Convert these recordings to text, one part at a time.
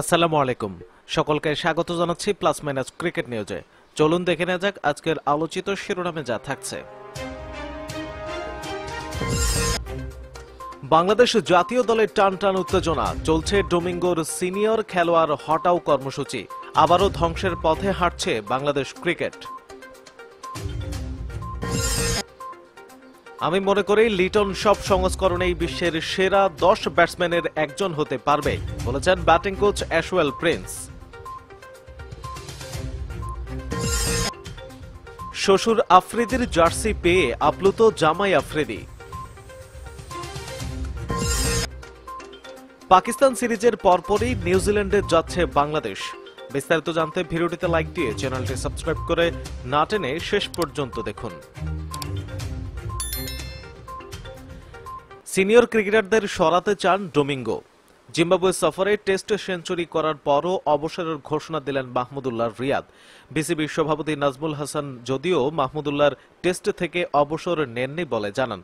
আসসালামু আলাইকুম সকলকে স্বাগত জানাচ্ছি প্লাস মাইনাস ক্রিকেট নিউজে চলুন দেখে নেওয়া যাক আজকের আলোচিত শিরোনামে যা থাকছে বাংলাদেশ জাতীয় দলের টান টান উত্তেজনা চলছে ডোমিঙ্গোর সিনিয়র খেলোয়াড় হটাও কর্মসূচি আবারও ধ্বংসের পথে হাঁটছে বাংলাদেশ ক্রিকেট আমি মনে করি লিটন সব সংস্করণেই বিশ্বের সেরা দশ ব্যাটসম্যানের একজন হতে পারবে বলেছেন ব্যাটিং কোচ অ্যাশওয়েল প্রিন্স শ্বশুর আফ্রিদির জার্সি পেয়ে আপ্লুত জামাই আফ্রিদি পাকিস্তান সিরিজের পরপরই নিউজিল্যান্ডে যাচ্ছে বাংলাদেশ বিস্তারিত জানতে ভিডিওটিতে লাইক দিয়ে চ্যানেলটি সাবস্ক্রাইব করে না টেনে শেষ পর্যন্ত দেখুন সিনিয়র ক্রিকেটারদের সরাতে চান ডোমিঙ্গো জিম্বাবুয়ে সফরে টেস্ট সেঞ্চুরি করার পরও অবসরের ঘোষণা দিলেন মাহমুদুল্লাহ রিয়াদ বিসিবির সভাপতি নাজমুল হাসান যদিও মাহমুদুল্লাহর টেস্ট থেকে অবসর নেননি বলে জানান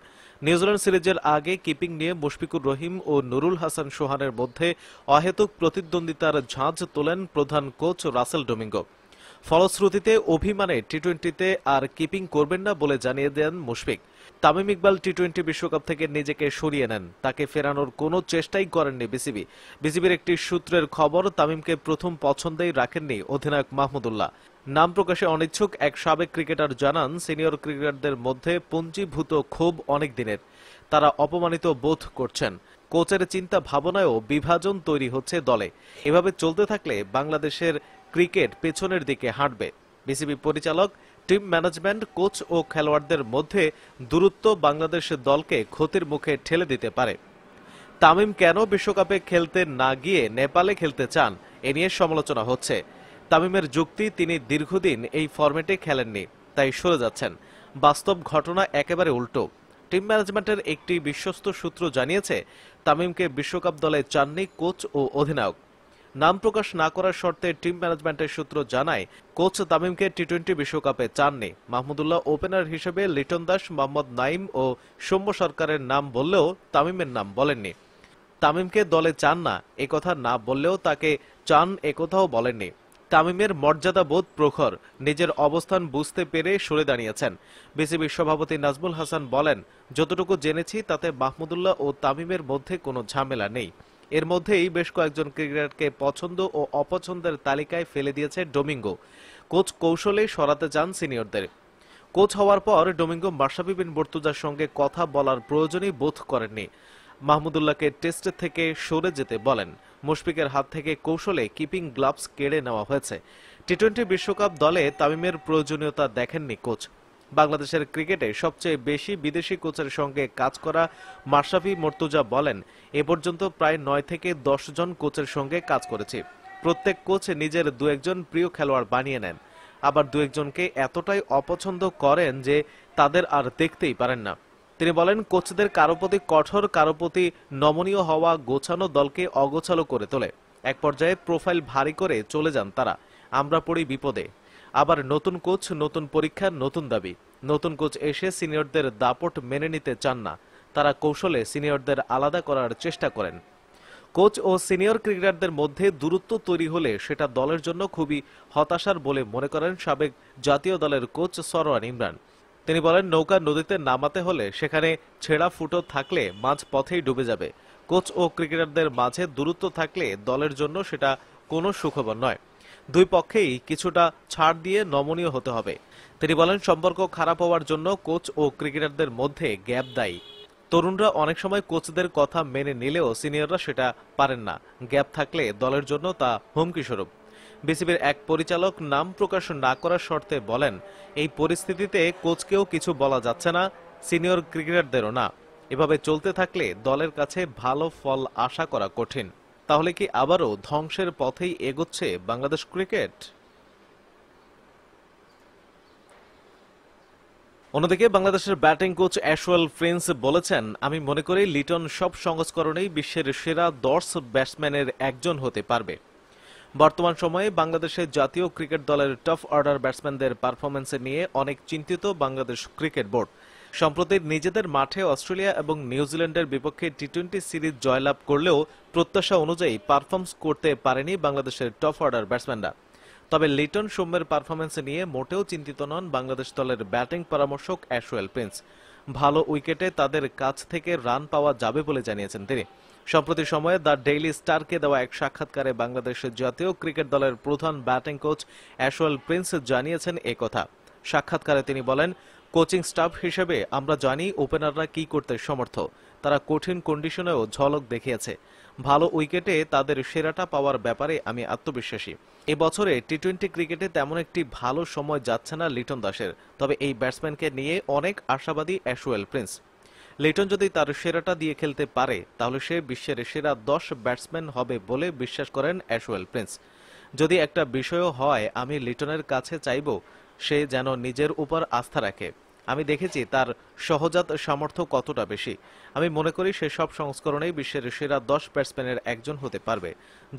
নিউজিল্যান্ড সিরিজের আগে কিপিং নিয়ে মুশফিকুর রহিম ও নুরুল হাসান সোহানের মধ্যে অহেতুক প্রতিদ্বন্দ্বিতার ঝাঁজ তোলেন প্রধান কোচ রাসেল ডোমিঙ্গো ফলশ্রুতিতে অভিমানে টি টোয়েন্টিতে আর কিপিং করবেন না বলে জানিয়ে দেন মুশফিক তামিম ইকবাল টি টোয়েন্টি বিশ্বকাপ থেকে নিজেকে সরিয়ে নেন তাকে ফেরানোর কোনো চেষ্টাই করেননি বিসিবি বিসিবির একটি সূত্রের খবর তামিমকে প্রথম পছন্দেই রাখেননি অধিনায়ক মাহমুদুল্লাহ নাম প্রকাশে অনিচ্ছুক এক সাবেক ক্রিকেটার জানান সিনিয়র ক্রিকেটারদের মধ্যে পুঞ্জীভূত ক্ষোভ অনেক দিনের তারা অপমানিত বোধ করছেন কোচের চিন্তা ভাবনায়ও বিভাজন তৈরি হচ্ছে দলে এভাবে চলতে থাকলে বাংলাদেশের ক্রিকেট পেছনের দিকে হাঁটবে বিসিবি পরিচালক টিম ম্যানেজমেন্ট কোচ ও খেলোয়াড়দের মধ্যে দূরত্ব বাংলাদেশের দলকে ক্ষতির মুখে ঠেলে দিতে পারে তামিম কেন বিশ্বকাপে খেলতে না গিয়ে নেপালে খেলতে চান এ নিয়ে সমালোচনা হচ্ছে তামিমের যুক্তি তিনি দীর্ঘদিন এই ফরম্যাটে খেলেননি তাই সরে যাচ্ছেন বাস্তব ঘটনা একেবারে উল্টো টিম ম্যানেজমেন্টের একটি বিশ্বস্ত সূত্র জানিয়েছে তামিমকে বিশ্বকাপ দলে চাননি কোচ ও অধিনায়ক নাম প্রকাশ না করার শর্তে টিম ম্যানেজমেন্টের সূত্র জানায় কোচ তামিমকে টি টোয়েন্টি বিশ্বকাপে চাননি মাহমুদুল্লাহ ওপেনার হিসেবে লিটন দাস মোহাম্মদ নাইম ও সৌম্য সরকারের নাম বললেও তামিমের নাম বলেননি তামিমকে দলে চান না কথা না বললেও তাকে চান একথাও বলেননি তামিমের মর্যাদাবোধ প্রখর নিজের অবস্থান বুঝতে পেরে সরে দাঁড়িয়েছেন বিসিবির সভাপতি নাজমুল হাসান বলেন যতটুকু জেনেছি তাতে মাহমুদুল্লাহ ও তামিমের মধ্যে কোনো ঝামেলা নেই এর মধ্যেই বেশ কয়েকজন ক্রিকেটারকে পছন্দ ও অপছন্দের তালিকায় ফেলে দিয়েছে ডোমিঙ্গো কোচ কৌশলেই সরাতে যান সিনিয়রদের কোচ হওয়ার পর ডোমিঙ্গো মার্শাবি বিন বর্তুজার সঙ্গে কথা বলার প্রয়োজনই বোধ করেননি মাহমুদুল্লাহকে টেস্ট থেকে সরে যেতে বলেন মুশফিকের হাত থেকে কৌশলে কিপিং গ্লাভস কেড়ে নেওয়া হয়েছে টি টোয়েন্টি বিশ্বকাপ দলে তামিমের প্রয়োজনীয়তা দেখেননি কোচ বাংলাদেশের ক্রিকেটে সবচেয়ে বেশি বিদেশি কোচের সঙ্গে কাজ করা মাশরাফি মর্তুজা বলেন এ পর্যন্ত প্রায় নয় থেকে দশ জন কোচের সঙ্গে কাজ করেছে প্রত্যেক কোচ নিজের দু একজন প্রিয় খেলোয়াড় বানিয়ে নেন আবার দু একজনকে এতটাই অপছন্দ করেন যে তাদের আর দেখতেই পারেন না তিনি বলেন কোচদের কারো প্রতি কঠোর কারো প্রতি নমনীয় হওয়া গোছানো দলকে অগোছালো করে তোলে এক পর্যায়ে প্রোফাইল ভারী করে চলে যান তারা আমরা পড়ি বিপদে আবার নতুন কোচ নতুন পরীক্ষা নতুন দাবি নতুন কোচ এসে সিনিয়রদের দাপট মেনে নিতে চান না তারা কৌশলে সিনিয়রদের আলাদা করার চেষ্টা করেন কোচ ও সিনিয়র ক্রিকেটারদের মধ্যে দূরত্ব তৈরি হলে সেটা দলের জন্য খুবই হতাশার বলে মনে করেন সাবেক জাতীয় দলের কোচ সরওয়ান ইমরান তিনি বলেন নৌকা নদীতে নামাতে হলে সেখানে ছেঁড়া ফুটো থাকলে মাঝ পথেই ডুবে যাবে কোচ ও ক্রিকেটারদের মাঝে দূরত্ব থাকলে দলের জন্য সেটা কোনো সুখবর নয় দুই পক্ষেই কিছুটা ছাড় দিয়ে নমনীয় হতে হবে তিনি বলেন সম্পর্ক খারাপ হওয়ার জন্য কোচ ও ক্রিকেটারদের মধ্যে গ্যাপ দায়ী তরুণরা অনেক সময় কোচদের কথা মেনে নিলেও সিনিয়ররা সেটা পারেন না গ্যাপ থাকলে দলের জন্য তা হুমকি স্বরূপ বিসিবির এক পরিচালক নাম প্রকাশ না করার শর্তে বলেন এই পরিস্থিতিতে কোচকেও কিছু বলা যাচ্ছে না সিনিয়র ক্রিকেটারদেরও না এভাবে চলতে থাকলে দলের কাছে ভালো ফল আশা করা কঠিন তাহলে কি আবারও ধ্বংসের পথেই এগোচ্ছে বাংলাদেশ ক্রিকেট অন্যদিকে বাংলাদেশের ব্যাটিং কোচ অ্যাশওয়েল প্রিন্স বলেছেন আমি মনে করি লিটন সব সংস্করণেই বিশ্বের সেরা দশ ব্যাটসম্যানের একজন হতে পারবে বর্তমান সময়ে বাংলাদেশের জাতীয় ক্রিকেট দলের টফ অর্ডার ব্যাটসম্যানদের পারফরমেন্সে নিয়ে অনেক চিন্তিত বাংলাদেশ ক্রিকেট বোর্ড সম্প্রতি নিজেদের মাঠে অস্ট্রেলিয়া এবং নিউজিল্যান্ডের বিপক্ষে টি টোয়েন্টি সিরিজ জয়লাভ করলেও প্রত্যাশা অনুযায়ী পারফর্মস করতে পারেনি বাংলাদেশের টপ অর্ডার ব্যাটসম্যানরা তবে লিটন সৌম্যের পারফরমেন্স নিয়ে মোটেও চিন্তিত নন বাংলাদেশ দলের ব্যাটিং পরামর্শক অ্যাশোয়েল প্রিন্স ভালো উইকেটে তাদের কাছ থেকে রান পাওয়া যাবে বলে জানিয়েছেন তিনি সম্প্রতি সময়ে দ্য ডেইলি স্টারকে দেওয়া এক সাক্ষাৎকারে বাংলাদেশের জাতীয় ক্রিকেট দলের প্রধান ব্যাটিং কোচ অ্যাশোয়েল প্রিন্স জানিয়েছেন কথা সাক্ষাৎকারে তিনি বলেন কোচিং স্টাফ হিসেবে আমরা জানি ওপেনাররা কি করতে সমর্থ তারা কঠিন কন্ডিশনেও ঝলক দেখিয়েছে ভালো উইকেটে তাদের সেরাটা পাওয়ার ব্যাপারে আমি আত্মবিশ্বাসী এবছরে টি টোয়েন্টি ক্রিকেটে তেমন একটি ভালো সময় যাচ্ছে না লিটন দাসের তবে এই ব্যাটসম্যানকে নিয়ে অনেক আশাবাদী অ্যাশওয়েল প্রিন্স লিটন যদি তার সেরাটা দিয়ে খেলতে পারে তাহলে সে বিশ্বের সেরা দশ ব্যাটসম্যান হবে বলে বিশ্বাস করেন অ্যাশওয়েল প্রিন্স যদি একটা বিষয় হয় আমি লিটনের কাছে চাইব সে যেন নিজের উপর আস্থা রাখে আমি দেখেছি তার সহজাত সামর্থ্য কতটা বেশি আমি মনে করি সে সব সংস্করণেই বিশ্বের সেরা দশ ব্যাটসম্যানের একজন হতে পারবে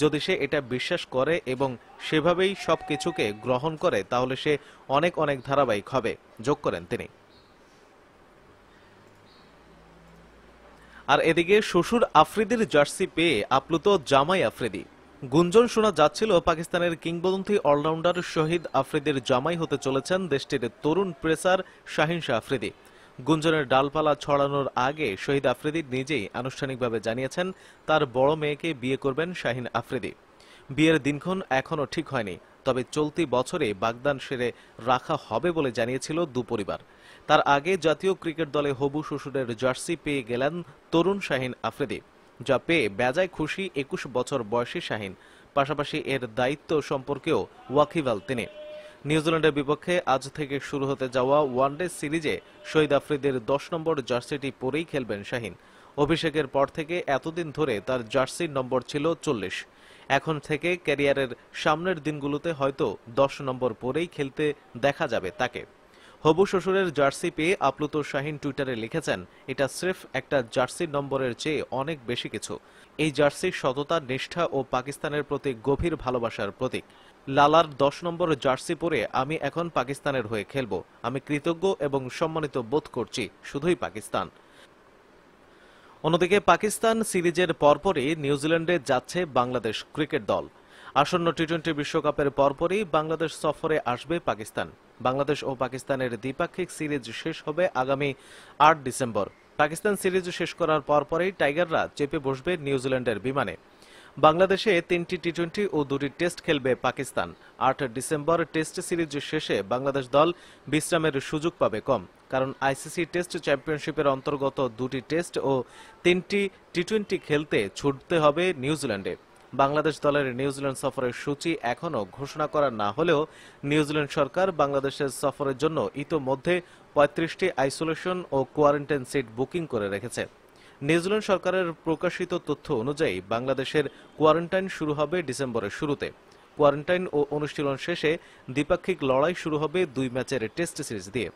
যদি সে এটা বিশ্বাস করে এবং সেভাবেই সব কিছুকে গ্রহণ করে তাহলে সে অনেক অনেক ধারাবাহিক হবে যোগ করেন তিনি আর এদিকে শ্বশুর আফ্রিদির জার্সি পেয়ে আপ্লুত জামাই আফ্রিদি গুঞ্জন শোনা যাচ্ছিল পাকিস্তানের কিংবদন্তি অলরাউন্ডার শহীদ আফ্রিদির জামাই হতে চলেছেন দেশটির তরুণ প্রেসার শাহিন শাহ আফ্রিদি গুঞ্জনের ডালপালা ছড়ানোর আগে শহীদ আফ্রিদি নিজেই আনুষ্ঠানিকভাবে জানিয়েছেন তার বড় মেয়েকে বিয়ে করবেন শাহিন আফ্রিদি বিয়ের দিনক্ষণ এখনও ঠিক হয়নি তবে চলতি বছরে বাগদান সেরে রাখা হবে বলে জানিয়েছিল দুপরিবার তার আগে জাতীয় ক্রিকেট দলে হবু শ্বশুরের জার্সি পেয়ে গেলেন তরুণ শাহিন আফ্রিদি যা পেয়ে বেজায় খুশি একুশ বছর বয়সী শাহিন পাশাপাশি এর দায়িত্ব সম্পর্কেও ওয়াকিবাল তিনি নিউজিল্যান্ডের বিপক্ষে আজ থেকে শুরু হতে যাওয়া ওয়ানডে সিরিজে শহীদ আফ্রিদের দশ নম্বর জার্সিটি পরেই খেলবেন শাহিন অভিষেকের পর থেকে এতদিন ধরে তার জার্সির নম্বর ছিল চল্লিশ এখন থেকে ক্যারিয়ারের সামনের দিনগুলোতে হয়তো দশ নম্বর পরেই খেলতে দেখা যাবে তাকে হবু শ্বশুরের জার্সি পেয়ে আপ্লুত শাহিন টুইটারে লিখেছেন এটা স্রেফ একটা জার্সি নম্বরের চেয়ে অনেক বেশি কিছু এই জার্সি সততা নিষ্ঠা ও পাকিস্তানের প্রতি গভীর ভালোবাসার প্রতীক লালার দশ নম্বর জার্সি পরে আমি এখন পাকিস্তানের হয়ে খেলব আমি কৃতজ্ঞ এবং সম্মানিত বোধ করছি শুধুই পাকিস্তান অন্যদিকে পাকিস্তান সিরিজের পরপরই নিউজিল্যান্ডে যাচ্ছে বাংলাদেশ ক্রিকেট দল আসন্ন টি টোয়েন্টি বিশ্বকাপের পরপরই বাংলাদেশ সফরে আসবে পাকিস্তান বাংলাদেশ ও পাকিস্তানের দ্বিপাক্ষিক সিরিজ শেষ হবে আগামী আট ডিসেম্বর পাকিস্তান সিরিজ শেষ করার পরপরই টাইগাররা চেপে বসবে নিউজিল্যান্ডের বিমানে বাংলাদেশে তিনটি টি টোয়েন্টি ও দুটি টেস্ট খেলবে পাকিস্তান আট ডিসেম্বর টেস্ট সিরিজ শেষে বাংলাদেশ দল বিশ্রামের সুযোগ পাবে কম কারণ আইসিসি টেস্ট চ্যাম্পিয়নশিপের অন্তর্গত দুটি টেস্ট ও তিনটি টি টোয়েন্টি খেলতে ছুটতে হবে নিউজিল্যান্ডে বাংলাদেশ দলের নিউজিল্যান্ড সফরের সূচি এখনও ঘোষণা করা না হলেও নিউজিল্যান্ড সরকার বাংলাদেশের সফরের জন্য ইতোমধ্যে পঁয়ত্রিশটি আইসোলেশন ও কোয়ারেন্টাইন সিট বুকিং করে রেখেছে নিউজিল্যান্ড সরকারের প্রকাশিত তথ্য অনুযায়ী বাংলাদেশের কোয়ারেন্টাইন শুরু হবে ডিসেম্বরের শুরুতে কোয়ারেন্টাইন ও অনুশীলন শেষে দ্বিপাক্ষিক লড়াই শুরু হবে দুই ম্যাচের টেস্ট সিরিজ দিয়ে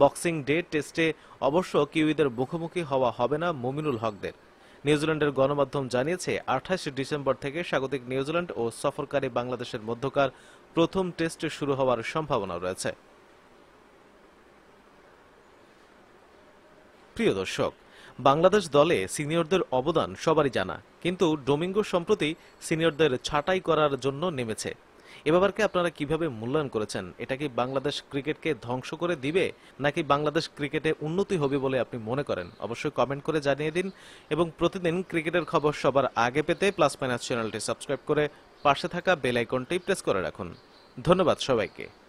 বক্সিং ডে টেস্টে অবশ্য কিউইদের মুখোমুখি হওয়া হবে না মুমিনুল হকদের নিউজিল্যান্ডের গণমাধ্যম জানিয়েছে আঠাশ ডিসেম্বর থেকে স্বাগতিক নিউজিল্যান্ড ও সফরকারী বাংলাদেশের মধ্যকার প্রথম টেস্ট শুরু হওয়ার সম্ভাবনা রয়েছে প্রিয় দর্শক বাংলাদেশ দলে সিনিয়রদের অবদান সবারই জানা কিন্তু ডোমিঙ্গো সম্প্রতি সিনিয়রদের ছাঁটাই করার জন্য নেমেছে এ ব্যাপারকে আপনারা কিভাবে মূল্যায়ন করেছেন এটা কি বাংলাদেশ ক্রিকেটকে ধ্বংস করে দিবে নাকি বাংলাদেশ ক্রিকেটে উন্নতি হবে বলে আপনি মনে করেন অবশ্যই কমেন্ট করে জানিয়ে দিন এবং প্রতিদিন ক্রিকেটের খবর সবার আগে পেতে প্লাস মাইনাস চ্যানেলটি সাবস্ক্রাইব করে পাশে থাকা বেল আইকনটি প্রেস করে রাখুন ধন্যবাদ সবাইকে